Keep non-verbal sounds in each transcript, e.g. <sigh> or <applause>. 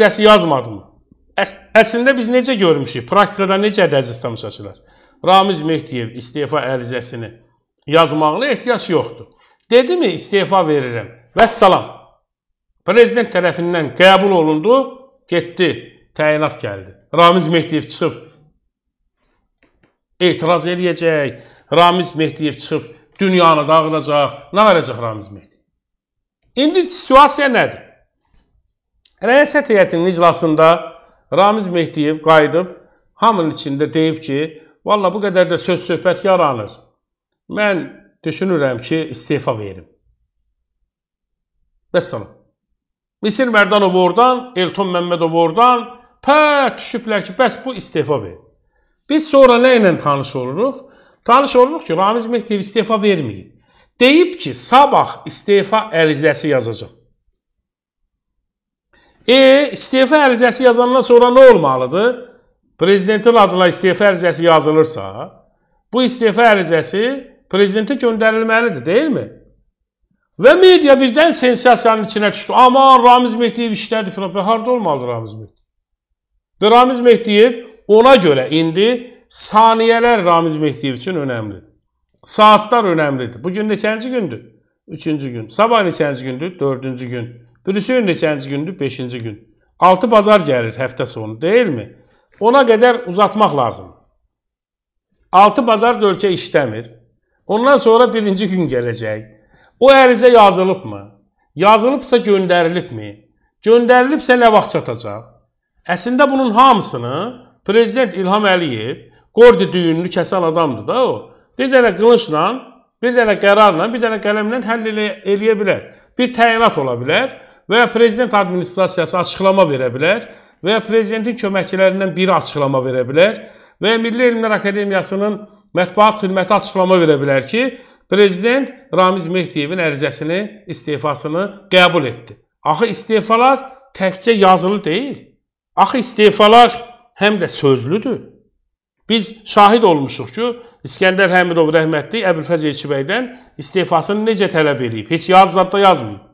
əqrəsi yazmadımı? Əs əslində biz necə görmüşük? Praktikada necə edəcəyiz tamaşaçılar? Ramiz Mehdiyev istefa ərizəsini yazmağına ehtiyac yoxdur. Dedi mi istefa verirəm. Vəssalam. Prezident tərəfindən qəbul olundu, getdi, təyinat gəldi. Ramiz Mehdiyev çıxıb etiraz eləyəcək. Ramiz Mehdiyev çıxıb dünyanı dağılacaq. Nə verəcək Ramiz Mehdiyev? İndi situasiya nədir? Rəyasət heyətinin iclasında Ramiz Mehdiyev qayıdıb hamının içində deyib ki, valla bu qədər də söz söhbət yaranır. Mən düşünürəm ki, istefa verim. Vəssalam. Misir Mərdanov oradan, Elton Məmmədov oradan pət düşüblər ki, bəs bu istefa ver. Biz sonra nə ilə tanış oluruq? Tanış oluruq ki, Ramiz Mehdiyev istefa verməyib. Deyib ki, sabah istefa ərizəsi yazacaq. E, istefa ərizəsi yazandan sonra nə olmalıdır? Prezidentin adına istefa ərizəsi yazılırsa, bu istefa ərizəsi prezidentə göndərilməlidir, deyilmi? Və media birdən sensasiyanın içinə düşdü. Aman Ramiz Mehdiyev işlədi filan. Harda olmalıdır Ramiz Mehdiyev? Və Ramiz Mehdiyev ona görə indi saniyələr Ramiz Mehdiyev üçün önəmlidir. Saatlar önəmlidir. Bugün neçənci gündür? Üçüncü gün. Sabah neçənci gündür? Dördüncü gün. Bürüsüyün neçənci gündür? 5-ci gün. 6 bazar gəlir həftə sonu, deyilmi? Ona qədər uzatmaq lazım. 6 bazar da ölkə işləmir. Ondan sonra 1-ci gün gələcək. O ərizə yazılıbmı? Yazılıbsa göndərilibmi? Göndərilibsə nə vaxt çatacaq? Əslində bunun hamısını prezident İlham Əliyev Qordi düyününü kəsən adamdır da o. Bir dənə qılıncla, bir dənə qərarla, bir dənə qələmlə həll eləyə bilər. Bir təyinat ola bilər və ya prezident administrasiyası açıqlama verə bilər və ya prezidentin köməkçilərindən biri açıqlama verə bilər və ya Milli Elmlər Akademiyasının mətbuat xidməti açıqlama verə bilər ki, prezident Ramiz Mehdiyevin ərizəsini, istefasını qəbul etdi. Axı istefalar təkcə yazılı deyil. Axı istefalar həm də sözlüdür. Biz şahid olmuşuq ki, İskəndər Həmidov rəhmətli Əbülfəz Elçibəydən istefasını necə tələb edib? Heç yaz zadda yazmayıb.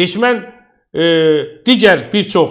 Heç e, digər bir çox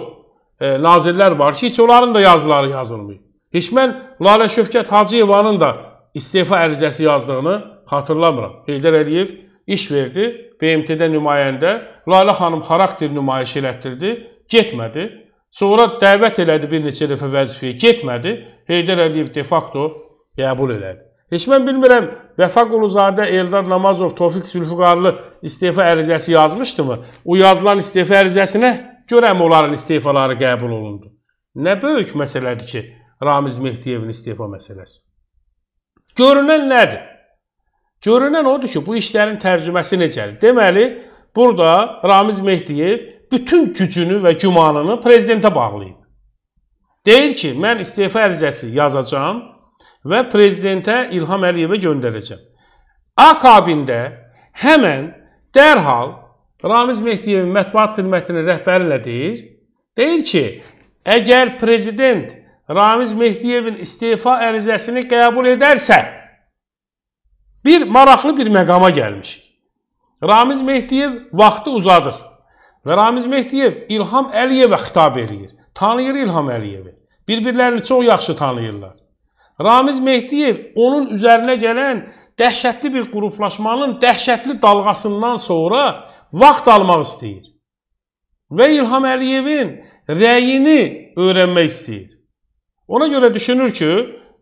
e, nazirlər var ki, heç onların da yazıları yazılmayıb. Heç mən Lalə Şövkət Hacıyevanın da istefa ərizəsi yazdığını xatırlamıram. Heydər Əliyev iş verdi, BMT-də nümayəndə Lalə xanım xarakter nümayiş elətdirdi, getmədi. Sonra dəvət elədi bir neçə dəfə vəzifəyə, getmədi. Heydər Əliyev de facto qəbul elədi. Heç mən bilmirəm, Vəfa Quluzadə, Eldar Namazov, Tofiq Sülfüqarlı istefa ərizəsi yazmışdı mı? O yazılan istefa ərizəsinə görə mi onların istefaları qəbul olundu? Nə böyük məsələdir ki, Ramiz Mehdiyevin istefa məsələsi. Görünən nədir? Görünən odur ki, bu işlərin tərcüməsi necədir? Deməli, burada Ramiz Mehdiyev bütün gücünü və gümanını prezidentə bağlayıb. Deyir ki, mən istefa ərizəsi yazacağam, ve prezidente İlham Əliyevə göndərəcəm. Akabində həmən dərhal Ramiz Mehdiyevin mətbuat xidmətinin rəhbəri ilə deyir, deyir ki, əgər prezident Ramiz Mehdiyevin istifa ərizəsini qəbul edərsə, bir maraqlı bir məqama gəlmişik. Ramiz Mehdiyev vaxtı uzadır və Ramiz Mehdiyev İlham Əliyevə xitab eləyir. Tanıyır İlham Əliyevi. Bir-birlərini çox yaxşı tanıyırlar. Ramiz Mehdiyev onun üzərinə gələn dəhşətli bir qruplaşmanın dəhşətli dalğasından sonra vaxt almaq istəyir. Və İlham Əliyevin rəyini öyrənmək istəyir. Ona görə düşünür ki,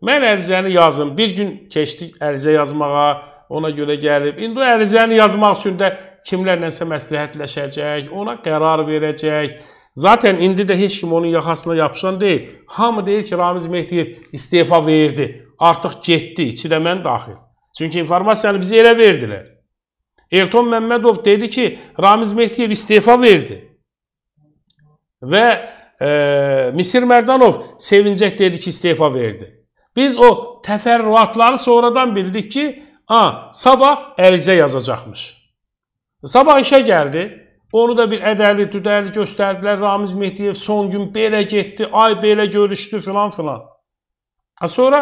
mən ərizəni yazım. Bir gün keçdik ərizə yazmağa, ona görə gəlib. İndi o ərizəni yazmaq üçün də kimlərləsə məsləhətləşəcək, ona qərar verəcək Zaten indi də heç kim onun yaxasına yapışan deyil. Hamı deyir ki, Ramiz Mehdiyev istefa verdi, artıq getdi, içi də mən daxil. Çünki informasiyanı bizə elə verdilər. Elton Məmmədov dedi ki, Ramiz Mehdiyev istefa verdi. Və e, Misir Mərdanov sevincək dedi ki, istefa verdi. Biz o təfərrüatları sonradan bildik ki, a, sabah ərizə yazacaqmış. Sabah işə gəldi. Onu da bir ədəli, düdəli göstərdilər. Ramiz Mehdiyev son gün belə getdi, ay belə görüşdü filan filan. Ha sonra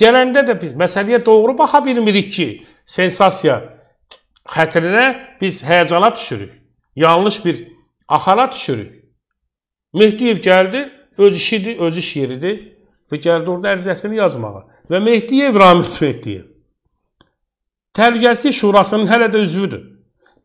gələndə də biz məsələyə doğru baxa bilmirik ki, sensasiya xətrinə biz həyəcana düşürük. Yanlış bir axara düşürük. Mehdiyev gəldi, öz işidir, öz iş yeridir və gəldi orada ərizəsini yazmağa. Və Mehdiyev Ramiz Mehdiyev Təhlükəsizlik Şurasının hələ də üzvüdür.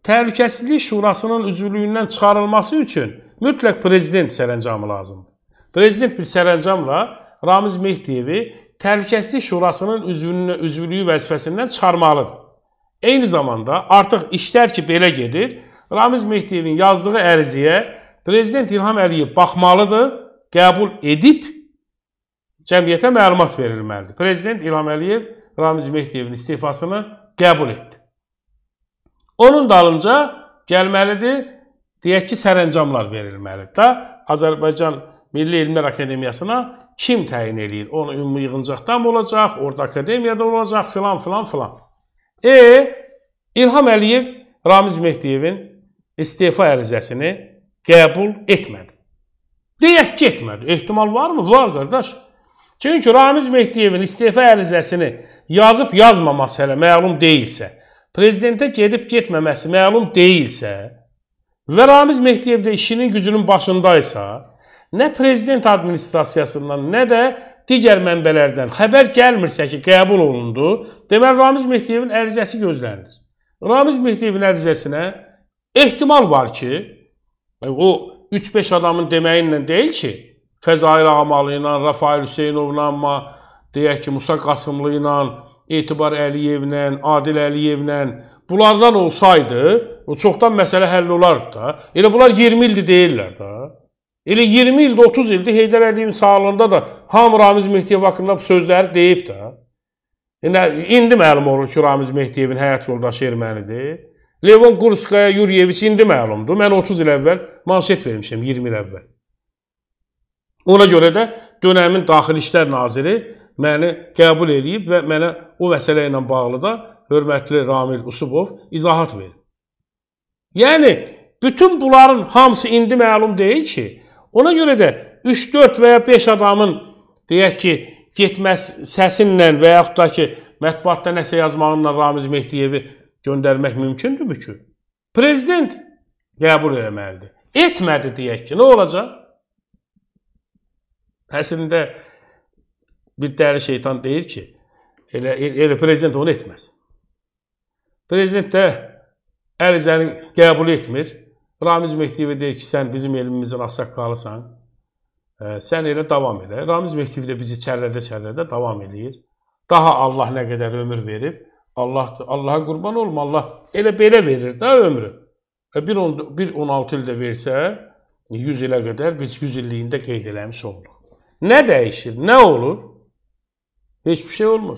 Təhlükəsizlik Şurasının üzvlüyündən çıxarılması üçün mütləq prezident sərəncamı lazımdır. Prezident bir sərəncamla Ramiz Mehdiyevi Təhlükəsizlik Şurasının üzvlüyünün üzvlüyü vəzifəsindən çıxarmalıdır. Eyni zamanda artıq işlər ki belə gedir, Ramiz Mehdiyevin yazdığı ərziyə prezident İlham Əliyev baxmalıdır, qəbul edib cəmiyyətə məlumat verilməlidir. Prezident İlham Əliyev Ramiz Mehdiyevin istifasını qəbul etdi. Onun dalınca gəlməlidir, deyək ki, sərəncamlar verilməlidir da. Azərbaycan Milli Elmlər Akademiyasına kim təyin eləyir? Onu ümumi yığıncaqdan olacaq, orada akademiyada olacaq, filan, filan, filan. E, İlham Əliyev Ramiz Mehdiyevin istefa ərizəsini qəbul etmədi. Deyək ki, etmədi. Ehtimal varmı? Var, qardaş. Çünki Ramiz Mehdiyevin istefa ərizəsini yazıb yazmaması hələ məlum deyilsə, prezidentə gedib getməməsi məlum deyilsə və Ramiz Mehdiyev də işinin gücünün başındaysa, nə prezident administrasiyasından, nə də digər mənbələrdən xəbər gəlmirsə ki, qəbul olundu, deməli Ramiz Mehdiyevin ərizəsi gözlənilir. Ramiz Mehdiyevin ərizəsinə ehtimal var ki, e, o 3-5 adamın deməyi ilə deyil ki, Fəzail Amalı ilə, Rafail Hüseynovla, deyək ki, Musa Qasımlı ilə, Etibar Əliyevlə, Adil Əliyevlə bunlardan olsaydı, o çoxdan məsələ həll olardı da. Elə bunlar 20 ildir deyirlər da. Elə 20 ildə, 30 ildə Heydər Əliyevin sağlığında da hamı Ramiz Mehdiyev haqqında bu sözləri deyib də. İndi, indi məlum olur ki, Ramiz Mehdiyevin həyat yoldaşı ermənidir. Levon Kurskaya Yuriyeviç indi məlumdur. Mən 30 il əvvəl manşet vermişəm, 20 il əvvəl. Ona görə də dönəmin Daxili İşlər Naziri məni qəbul eləyib və mənə o məsələ ilə bağlı da hörmətli Ramil Usubov izahat verir. Yəni bütün bunların hamısı indi məlum deyil ki, ona görə də 3-4 və ya 5 adamın deyək ki, getməz səsinlə və yaxud da ki, mətbuatda nəsə yazmağınla Ramiz Mehdiyevi göndərmək mümkündürmü ki? Prezident qəbul etməlidir. Etmədi deyək ki, nə olacaq? Əslində bir dəli şeytan deyir ki, elə, elə prezident onu etməz. Prezident də ərizəni qəbul etmir. Ramiz Mehdiyev deyir ki, sən bizim elmimizin axsaqqalısan, sən elə davam elə. Ramiz Mehdiyev də bizi çərlədə-çərlədə davam eləyir. Daha Allah nə qədər ömür verib, Allah Allaha qurban olma, Allah elə belə verir də ömrü. Bir, on, bir 16 ildə versə, 100 ilə qədər biz 100 illiyində qeyd eləmiş olduq. Nə dəyişir, nə olur? Heç bir şey olmur.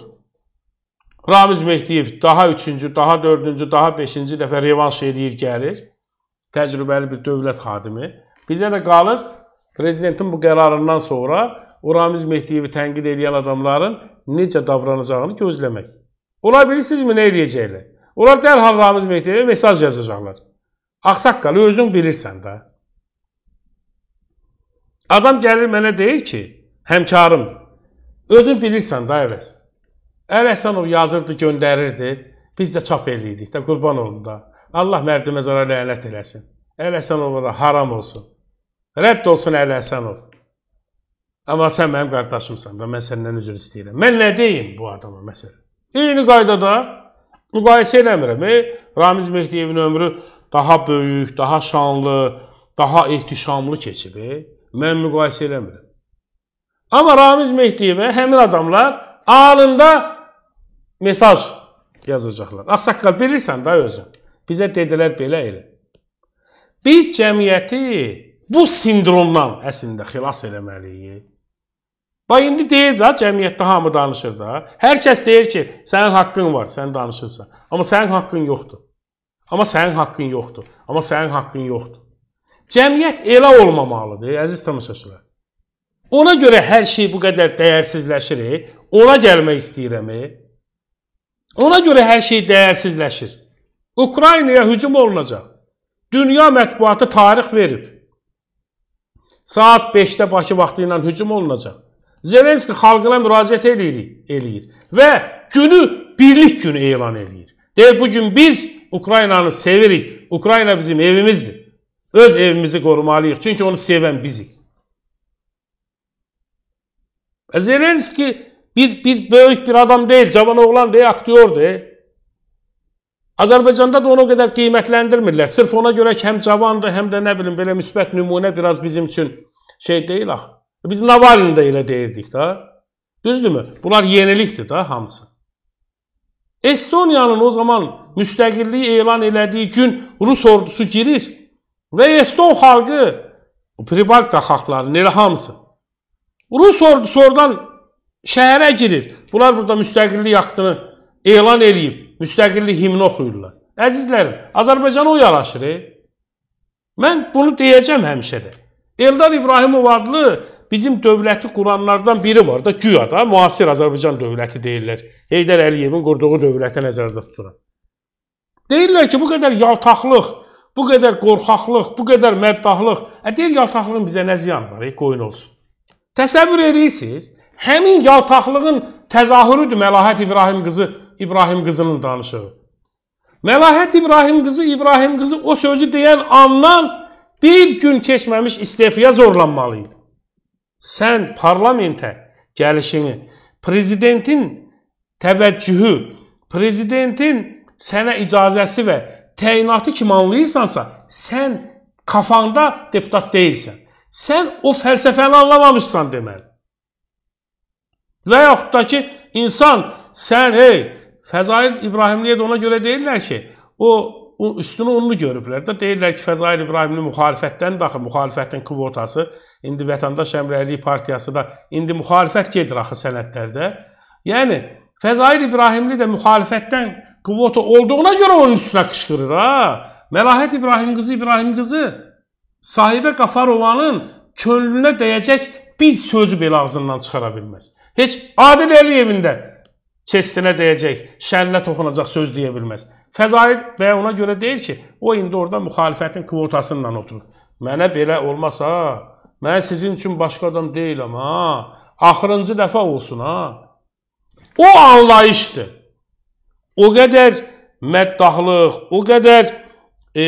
Ramiz Mehdiyev daha üçüncü, daha dördüncü, daha beşinci dəfə revanş edir, gəlir. Təcrübəli bir dövlət xadimi. Bizə də qalır prezidentin bu qərarından sonra o Ramiz Mehdiyevi tənqid edən adamların necə davranacağını gözləmək. Ola bilirsinizmi nə edəcəklər? Onlar dərhal Ramiz Mehdiyevə mesaj yazacaqlar. Axsaqqalı özün bilirsən də. Adam gəlir mənə deyir ki, həmkarım Özün bilirsən da əvəz. Ələsənov yazırdı, göndərirdi. Biz də çap eləyirdik də, qurban olum da. Allah mərdiməcərə lənət eləsin. Ələsənova da haram olsun. Rədd olsun Ələsənov. Amma sən mənim qardaşımsan və mən səndən üzr istəyirəm. Mən nə deyim bu adama məsələn? Eyni qaydada müqayisə eləmirəm. E, Ramiz Mehdiyevin ömrü daha böyük, daha şanlı, daha ehtişamlı keçib. E. Mən müqayisə eləmirəm. Amma Ramiz Mehdi və həmin adamlar anında mesaj yazacaqlar. Ağsaqqal bilirsən da özün. Bizə dedilər belə elə. Biz cəmiyyəti bu sindromdan əslində xilas eləməliyik. Bax indi deyir də cəmiyyətdə hamı danışır da. Hər kəs deyir ki, sənin haqqın var, sən danışırsan. Amma sənin haqqın yoxdur. Amma sənin haqqın yoxdur. Amma sənin haqqın yoxdur. Cəmiyyət elə olmamalıdır, əziz tamaşaçılar. Ona görə hər şey bu qədər dəyərsizləşir. E? Ona gəlmək istəyirəm. E? Ona görə hər şey dəyərsizləşir. Ukraynaya hücum olunacaq. Dünya mətbuatı tarix verib. Saat 5-də Bakı vaxtı ilə hücum olunacaq. Zelenski xalqına müraciət eləyir, eləyir və günü birlik günü elan eləyir. Deyir bu gün biz Ukraynanı sevirik. Ukrayna bizim evimizdir. Öz evimizi qorumalıyıq çünki onu sevən bizik. E Zelenski bir, bir böyük bir adam deyil, cavan oğlan deyil, aktordur. Azərbaycanda da onu qədər qiymətləndirmirlər. Sırf ona görə ki, həm cavandır, həm də nə bilim belə müsbət nümunə biraz bizim üçün şey deyil axı. Ah. Biz Navalny də elə deyirdik də. Düzdürmü? Bunlar yenilikdir də hamısı. Estoniyanın o zaman müstəqilliyi elan elədiyi gün Rus ordusu girir və Eston xalqı, Pribaltika xalqlarının elə hamısı Rus ordusu oradan şəhərə girir. Bunlar burada müstəqillik aktını elan eləyib, müstəqillik himni oxuyurlar. Əzizlərim, Azərbaycana o yaraşır. E? Mən bunu deyəcəm həmişə də. Eldar İbrahimov adlı bizim dövləti quranlardan biri var da, güya da müasir Azərbaycan dövləti deyirlər. Heydər Əliyevin qurduğu dövlətə nəzərdə tuturam. Deyirlər ki, bu qədər yaltaqlıq, bu qədər qorxaqlıq, bu qədər məddaqlıq. Ə e, deyir yaltaqlığın bizə nə ziyan var? Ey qoyun olsun. Təsəvvür edirsiniz, həmin yaltaqlığın təzahürüdür Məlahət İbrahim qızı İbrahim qızının danışığı. Məlahət İbrahim qızı İbrahim qızı o sözü deyən andan bir gün keçməmiş istefiyə zorlanmalı idi. Sən parlamentə gəlişini, prezidentin təvəccühü, prezidentin sənə icazəsi və təyinatı kim anlayırsansa, sən kafanda deputat deyilsən sən o fəlsəfəni anlamamışsan deməli. Və yaxud da ki, insan sən hey Fəzail İbrahimliyə də ona görə deyirlər ki, o o üstünü onlu görüblər də. Deyirlər ki, Fəzail İbrahimli müxalifətdən də axı müxalifətin kvotası indi Vətəndaş Əmrəyliyi partiyası da indi müxalifət gedir axı sənədlərdə. Yəni Fəzail İbrahimli də müxalifətdən kvota olduğuna görə onun üstünə qışqırır ha. Məlahət İbrahim qızı İbrahim qızı Sahibə Qafarovanın könlünə dəyəcək bir sözü belə ağzından çıxara bilməz. Heç Adil Əliyevin də Çestinə deyəcək, şənlə toxunacaq söz deyə bilməz. Fəzail və ona görə deyir ki, o indi orada müxalifətin kvotasından oturur. Mənə belə olmasa, mən sizin üçün başqa adam deyiləm ha. Axırıncı dəfə olsun ha. O anlayışdır. O qədər məddaxlıq, o qədər e,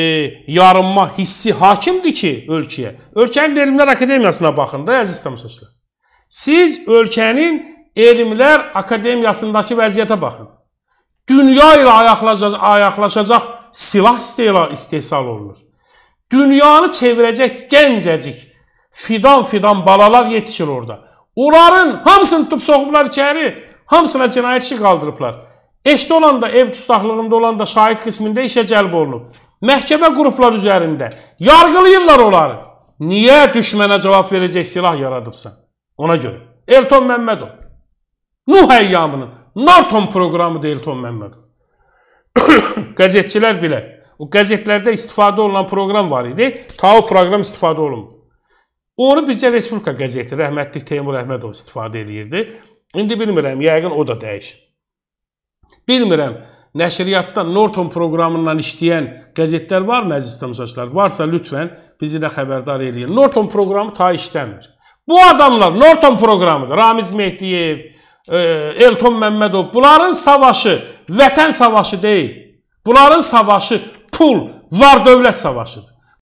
yarınma hissi hakimdir ki ölkəyə. Ölkənin Elmlər Akademiyasına baxın da, əziz təmsilçilər. Siz ölkənin Elmlər Akademiyasındakı vəziyyətə baxın. Dünya ilə ayaqlaşacaq, ayaqlaşacaq silah istehsal olunur. Dünyanı çevirəcək gəncəcik, fidan-fidan balalar yetişir orada. Onların hamısını tutub soxublar içəri, hamısına cinayət işi qaldırıblar. Eşdə olan da, ev tustaqlığında olan da şahid qismində işə cəlb olunub. Məhkəmə qruplar üzərində. Yargılayırlar onları. Niyə düşmənə cavab verəcək silah yaradıbsan? Ona görə. Elton Məmmədov. Nuh əyyamının Narton proqramı da Elton Məmmədov. <coughs> Qəzetçilər bilər. O qəzetlərdə istifadə olunan proqram var idi. Ta o proqram istifadə olunmur. Onu bircə Respublika qəzeti rəhmətlik Teymur Əhmədov istifadə edirdi. İndi bilmirəm, yəqin o da dəyişib. Bilmirəm, Nəşriyyatdan, Norton proqramından işləyən qəzetlər varmı əziz təmsilçilər? Varsa lütfən bizi də xəbərdar eləyin. Norton proqramı ta işləmir. Bu adamlar Norton proqramıdır. Ramiz Mehdiyev, e, Elton Məmmədov bunların savaşı vətən savaşı deyil. Bunların savaşı pul, var dövlət savaşıdır.